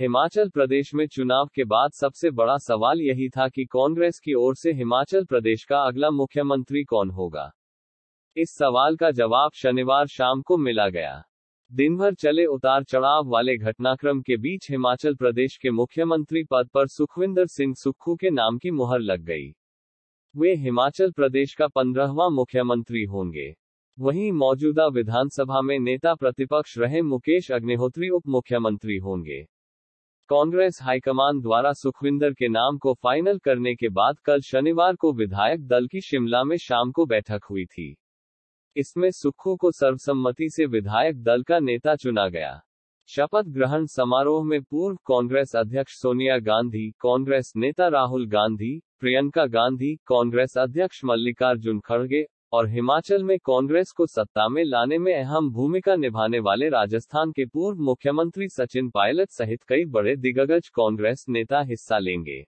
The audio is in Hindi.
हिमाचल प्रदेश में चुनाव के बाद सबसे बड़ा सवाल यही था कि कांग्रेस की ओर से हिमाचल प्रदेश का अगला मुख्यमंत्री कौन होगा इस सवाल का जवाब शनिवार शाम को मिला गया दिन भर चले उतार चढ़ाव वाले घटनाक्रम के बीच हिमाचल प्रदेश के मुख्यमंत्री पद पर सुखविंदर सिंह सुक्खू के नाम की मुहर लग गई वे हिमाचल प्रदेश का पंद्रहवा मुख्यमंत्री होंगे वहीं मौजूदा विधानसभा में नेता प्रतिपक्ष रहे मुकेश अग्निहोत्री उप मुख्यमंत्री होंगे कांग्रेस हाईकमान द्वारा सुखविंदर के नाम को फाइनल करने के बाद कल शनिवार को विधायक दल की शिमला में शाम को बैठक हुई थी इसमें सुखू को सर्वसम्मति से विधायक दल का नेता चुना गया शपथ ग्रहण समारोह में पूर्व कांग्रेस अध्यक्ष सोनिया गांधी कांग्रेस नेता राहुल गांधी प्रियंका गांधी कांग्रेस अध्यक्ष मल्लिकार्जुन खड़गे और हिमाचल में कांग्रेस को सत्ता में लाने में अहम भूमिका निभाने वाले राजस्थान के पूर्व मुख्यमंत्री सचिन पायलट सहित कई बड़े दिग्गज कांग्रेस नेता हिस्सा लेंगे